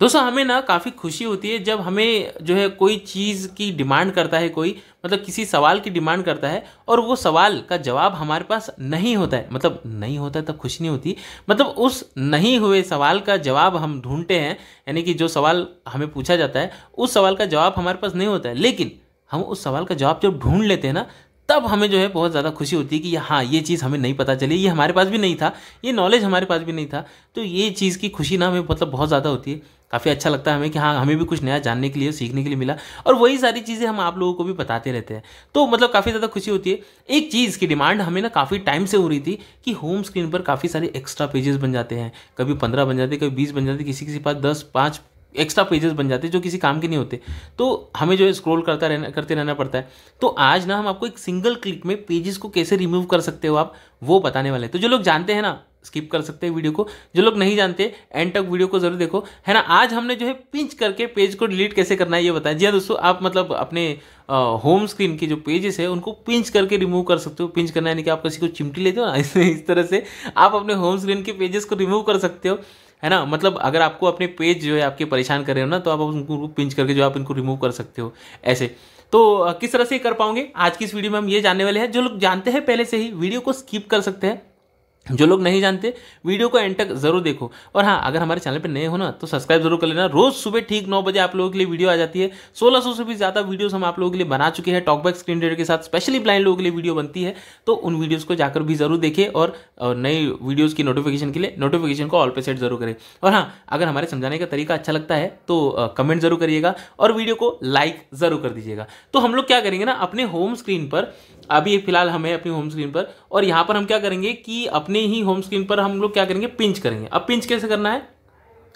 दोस्तों हमें ना काफ़ी खुशी होती है जब हमें जो है कोई चीज़ की डिमांड करता है कोई मतलब किसी सवाल की डिमांड करता है और वो सवाल का जवाब हमारे पास नहीं होता है मतलब नहीं होता है तब खुशी नहीं होती मतलब उस नहीं हुए सवाल का जवाब हम ढूंढते हैं यानी कि जो सवाल हमें पूछा जाता है उस सवाल का जवाब हमारे पास नहीं होता है लेकिन हम उस सवाल का जवाब जब ढूंढ लेते हैं ना तब हमें जो है बहुत ज़्यादा खुशी होती है कि हाँ ये चीज़ हमें नहीं पता चली ये हमारे पास भी नहीं था ये नॉलेज हमारे पास भी नहीं था तो ये चीज़ की खुशी ना हमें मतलब बहुत ज़्यादा होती है काफ़ी अच्छा लगता है हमें कि हाँ हमें भी कुछ नया जानने के लिए सीखने के लिए मिला और वही सारी चीज़ें हम आप लोगों को भी बताते रहते हैं तो मतलब काफ़ी ज़्यादा खुशी होती है एक चीज़ की डिमांड हमें ना काफ़ी टाइम से हो रही थी कि होम स्क्रीन पर काफ़ी सारे एक्स्ट्रा पेजेस बन जाते हैं कभी पंद्रह बन जाते कभी बीस बन जाते किसी किसी पास दस पाँच एक्स्ट्रा पेजेस बन जाते हैं जो किसी काम के नहीं होते तो हमें जो है स्क्रॉल करता रहना करते रहना पड़ता है तो आज ना हम आपको एक सिंगल क्लिक में पेजेस को कैसे रिमूव कर सकते हो आप वो बताने वाले हैं तो जो लोग जानते हैं ना स्किप कर सकते हैं वीडियो को जो लोग नहीं जानते एंड तक वीडियो को जरूर देखो है ना आज हमने जो है पिंच करके पेज को डिलीट कैसे करना है ये बताया जी हाँ दोस्तों आप मतलब अपने होम स्क्रीन के जो पेजेस है उनको पिंच करके रिमूव कर सकते हो पिंच करना यानी कि आप किसी को चिमटी लेते हो ना इस तरह से आप अपने होम स्क्रीन के पेजेस को रिमूव कर सकते हो है ना मतलब अगर आपको अपने पेज जो है आपके परेशान कर रहे हो ना तो आप उनको पिंच करके जो आप इनको रिमूव कर सकते हो ऐसे तो किस तरह से कर पाओगे आज की इस वीडियो में हम ये जानने वाले हैं जो लोग जानते हैं पहले से ही वीडियो को स्किप कर सकते हैं जो लोग नहीं जानते वीडियो को एंड तक जरूर देखो और हाँ अगर हमारे चैनल पर नए हो ना तो सब्सक्राइब जरूर कर लेना रोज सुबह ठीक नौ बजे आप लोगों के लिए वीडियो आ जाती है 1600 से भी ज़्यादा वीडियोस हम आप लोगों के लिए बना चुके हैं टॉकबैक स्क्रीन रेडर के साथ स्पेशली ब्लाइंड लोगों के लिए वीडियो बनती है तो उन वीडियोज़ को जाकर भी जरूर देखें और नई वीडियोज़ की नोटिफिकेशन के लिए नोटिफिकेशन को ऑल पे सेट जरूर करें और हाँ अगर हमारे समझाने का तरीका अच्छा लगता है तो कमेंट जरूर करिएगा और वीडियो को लाइक जरूर कर दीजिएगा तो हम लोग क्या करेंगे ना अपने होम स्क्रीन पर अभी फिलहाल हमें अपनी होम स्क्रीन पर और यहाँ पर हम क्या करेंगे कि अपने अपनी ही होम स्क्रीन पर हम लोग क्या करेंगे पिंच करेंगे अब पिंच कैसे करना है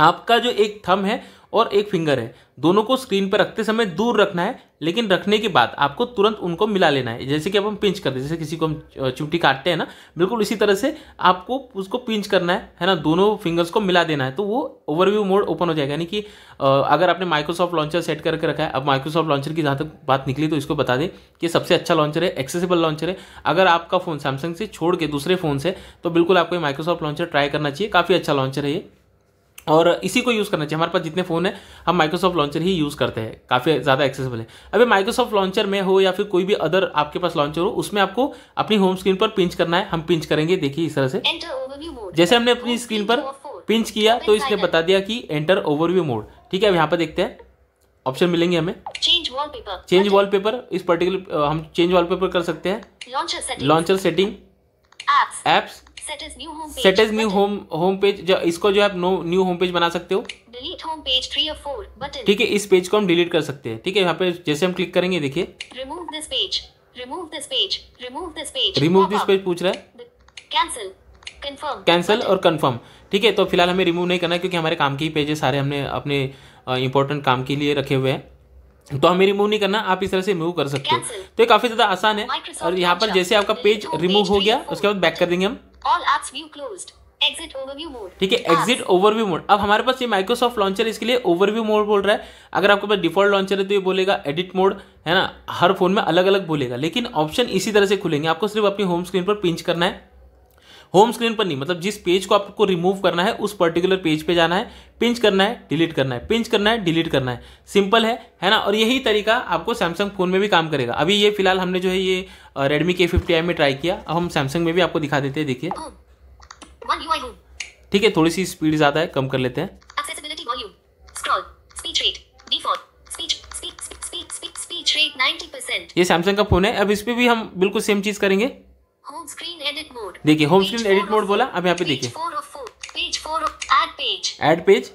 आपका जो एक थम है और एक फिंगर है दोनों को स्क्रीन पर रखते समय दूर रखना है लेकिन रखने के बाद आपको तुरंत उनको मिला लेना है जैसे कि अब हम पिंच करते हैं जैसे किसी को हम चुट्टी काटते हैं ना बिल्कुल इसी तरह से आपको उसको पिंच करना है है ना दोनों फिंगर्स को मिला देना है तो वो ओवरव्यू मोड ओपन हो जाएगा यानी कि अगर आपने माइक्रोसॉफ्ट लॉन्चर सेट करके रखा है अब माइक्रोसॉफ्ट लॉन्चर की जहाँ तक बात निकली तो इसको बता दें कि सबसे अच्छा लॉन्चर है एक्सेसिबल लॉन्चर है अगर आपका फ़ोन सैमसंग से छोड़ के दूसरे फ़ोन से तो बिल्कुल आपको माइक्रोसॉफ्ट लॉन्चर ट्राई करना चाहिए काफ़ी अच्छा लॉन्चर है ये और इसी को यूज़ करना चाहिए हमारे पास जितने फ़ोन हैं हम माइक्रोसॉफ्ट लॉन्चर ही यूज़ करते हैं काफ़ी ज़्यादा एक्सेसिबल है अभी माइक्रोसॉफ्ट लॉन्चर में हो या फिर कोई भी अदर आपके पास लॉन्चर हो उसमें आपको अपनी होम स्क्रीन पर पिंच करना है हम पिंच करेंगे देखिए इस तरह से जैसे हमने अपनी स्क्रीन पर पिंच किया तो इसने बता दिया कि एंटर ओवरव्यू मोड ठीक है अब यहाँ पर देखते हैं ऑप्शन मिलेंगे हमें चेंज वॉलपेपर चेंज वॉलपेपर इस पर्टिकुलर हम चेंज वॉलपेपर कर सकते हैं launcher setting apps set as new home home page इसको जो आप न्यू होम पेज बना सकते हो डिलीट होम पेज थ्री और फोर बटन ठीक है इस पेज को हम डिलीट कर सकते हैं ठीक है यहाँ पे जैसे हम क्लिक करेंगे देखिए remove this page remove this page remove this page remove this page पूछ रहा है कैंसिल कंफर्म कैंसिल और कंफर्म ठीक है तो फिलहाल हमें रिमूव नहीं करना क्योंकि हमारे काम के ही पेजेस सारे हमने अपने इंपॉर्टेंट काम के लिए रखे हुए हैं तो हमें रिमूव नहीं करना आप इस तरह से रिमूव कर सकते हो तो ये काफ़ी ज़्यादा आसान है और यहाँ पर जैसे आपका पेज रिमूव हो गया उसके बाद बैक कर देंगे हम all apps view closed exit overview mode ठीक है एग्जिट ओवरव्यू मोड अब हमारे पास ये माइक्रोसॉफ्ट लॉन्चर इसके लिए ओवरव्यू मोड बोल रहा है अगर आपके पास डिफॉल्ट लॉन्चर है तो ये बोलेगा एडिट मोड है ना हर फोन में अलग अलग बोलेगा लेकिन ऑप्शन इसी तरह से खुलेंगे आपको सिर्फ अपनी होम स्क्रीन पर पिंच करना है होम स्क्रीन पर नहीं मतलब जिस पेज को आपको रिमूव करना है उस पर्टिकुलर पेज पे जाना है पिंच करना है डिलीट करना है पिंच करना है डिलीट करना है सिंपल है है ना और यही तरीका आपको सैमसंग फ़ोन में भी काम करेगा अभी ये फिलहाल हमने जो है ये रेडमी के फिफ्टी में ट्राई किया अब हम सैमसंग में भी आपको दिखा देते हैं देखिए ठीक है थोड़ी सी स्पीड ज़्यादा है कम कर लेते हैं ये सैमसंग का फोन है अब इस पर भी हम बिल्कुल सेम चीज़ करेंगे होम स्क्रीन देखिए होम स्क्रीन एडिट मोड बोला अब यहाँ पे देखिए एड पेज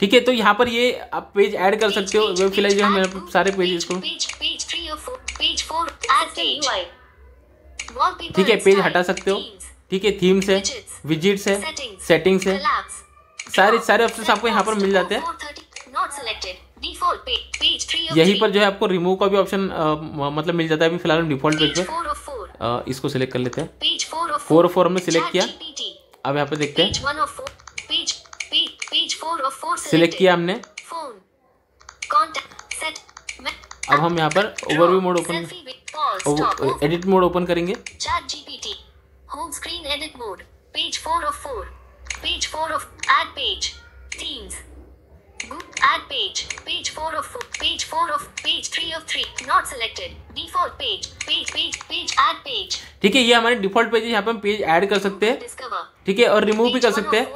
ठीक है तो यहाँ पर ये आप पेज ऐड कर सकते हो वेब फिलहाल जो है सारे पेज इसको ठीक है पेज हटा सकते हो ठीक है थीम्स है विजिट्स है सेटिंग्स है सारे सारे ऑप्शन आपको यहाँ पर मिल जाते हैं यही पर जो है आपको रिमूव का भी ऑप्शन मतलब मिल जाता है फिलहाल हम डिफॉल्ट पेज पे इसको सिलेक्ट कर लेते हैं पेज 4 ऑफ फोर हमने सिलेक्ट किया अब यहाँ पे देखते हैं सिलेक्ट किया हमने अब हम यहाँ पर overview mode open edit mode open करेंगे home screen edit mode page 4 of 4 page 4 of add page themes page, page four of four, page four of, page three of three, not selected, default page, page, page, page, add page. ठीक है ये हमारे default page यहाँ पे हम page add कर सकते हैं Discover. ठीक है और remove भी कर सकते हैं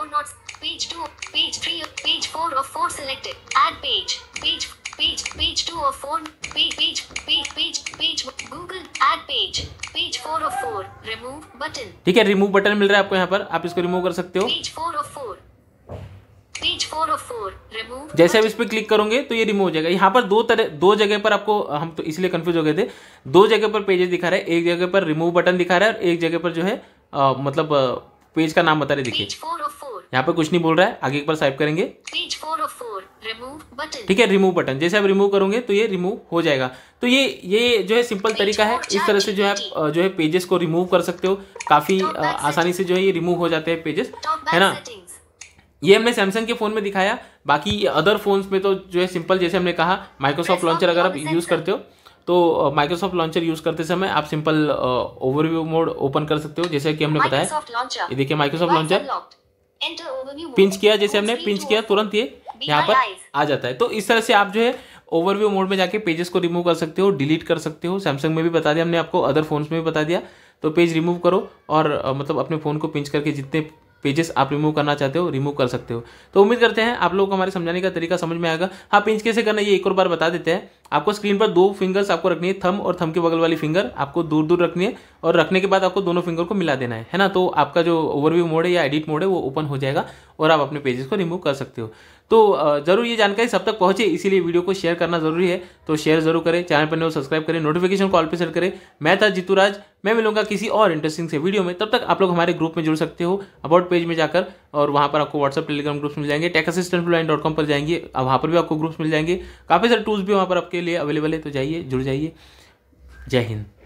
page two, page three, page four of four selected add page page page page two of four, page page page page page google add page page four of four remove button ठीक है remove button मिल रहा है आपको यहाँ पर आप इसको remove कर सकते हो page four of four. जैसे आप इस पर क्लिक करोगे तो ये रिमूव हो जाएगा यहाँ पर दो तरह दो जगह पर आपको हम तो इसलिए कंफ्यूज हो गए थे दो जगह पर पेजेस दिखा रहा है एक जगह पर रिमूव बटन दिखा रहा है और एक जगह पर जो है आ, मतलब पेज का नाम बता रहे दिखे यहाँ पर कुछ नहीं बोल रहा है आगे एक बार साइप करेंगे ठीक है रिमूव बटन जैसे आप रिमूव करोगे तो ये रिमूव हो जाएगा तो ये ये जो है सिंपल तरीका है इस तरह से जो है आप जो है पेजेस को रिमूव कर सकते हो काफ़ी आसानी से जो है ये रिमूव हो जाते हैं पेजेस है ना ये हमने सैमसंग के फ़ोन में दिखाया बाकी अदर फोन्स में तो जो है सिंपल जैसे हमने कहा माइक्रोसॉफ्ट लॉन्चर अगर आप यूज़ करते हो तो माइक्रोसॉफ्ट लॉन्चर यूज़ करते समय आप सिंपल ओवरव्यू मोड ओपन कर सकते हो जैसे कि हमने बताया ये देखिए माइक्रोसॉफ्ट लॉन्चर पिंच किया जैसे हमने पिंच किया तुरंत ये यहाँ पर आ जाता है तो इस तरह से आप जो है ओवरव्यू मोड में जाके पेजेस को रिमूव कर सकते हो डिलीट कर सकते हो सैमसंग में भी बता दिया हमने आपको अदर फोन्स में भी बता दिया तो पेज रिमूव करो और मतलब अपने फ़ोन को पिंच करके जितने पेजेस आप रिमूव करना चाहते हो रिमूव कर सकते हो तो उम्मीद करते हैं आप लोगों को हमारे समझाने का तरीका समझ में आएगा हाँ पिंच कैसे करना ये एक और बार बता देते हैं आपको स्क्रीन पर दो फिंगर्स आपको रखनी है थम और थम के बगल वाली फिंगर आपको दूर दूर रखनी है और रखने के बाद आपको दोनों फिंगर को मिला देना है है ना तो आपका जो ओवरव्यू मोड है या एडिट मोड है वो ओपन हो जाएगा और आप अपने पेजेस को रिमूव कर सकते हो तो जरूर ये जानकारी सब तक पहुंचे इसीलिए वीडियो को शेयर करना जरूरी है तो शेयर जरूर करें चैनल पर नहीं सब्सक्राइब करें नोटिफिकेशन कॉल पर सेट करें मैं था जीतूराज मैं मिलूंगा किसी और इंटरेस्टिंग से वीडियो में तब तक आप लोग हमारे ग्रुप में जुड़ सकते हो अबाउट पेज में जाकर और वहाँ पर आपको व्हाट्सअप टेलीग्राम ग्रुप्स मिल जाएंगे टेक असिस्टेंट डॉट कॉम पर जाएंगे वहाँ पर भी आपको ग्रुप्स मिल जाएंगे काफ़ी सारे टूल्स भी वहाँ पर आपके लिए अवेलेबल है तो जाइए जुड़ जाइए जय हिंद